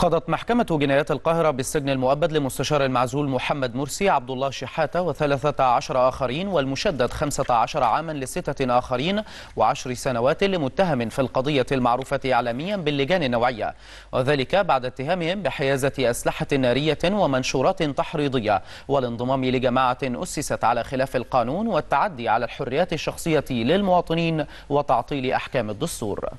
قضت محكمة جنايات القاهرة بالسجن المؤبد لمستشار المعزول محمد مرسي عبد الله شحاتة وثلاثة عشر آخرين والمشدد خمسة عشر عاما لستة آخرين وعشر سنوات لمتهم في القضية المعروفة عالميا باللجان النوعية وذلك بعد اتهامهم بحيازة أسلحة نارية ومنشورات تحريضية والانضمام لجماعة أسست على خلاف القانون والتعدي على الحريات الشخصية للمواطنين وتعطيل أحكام الدستور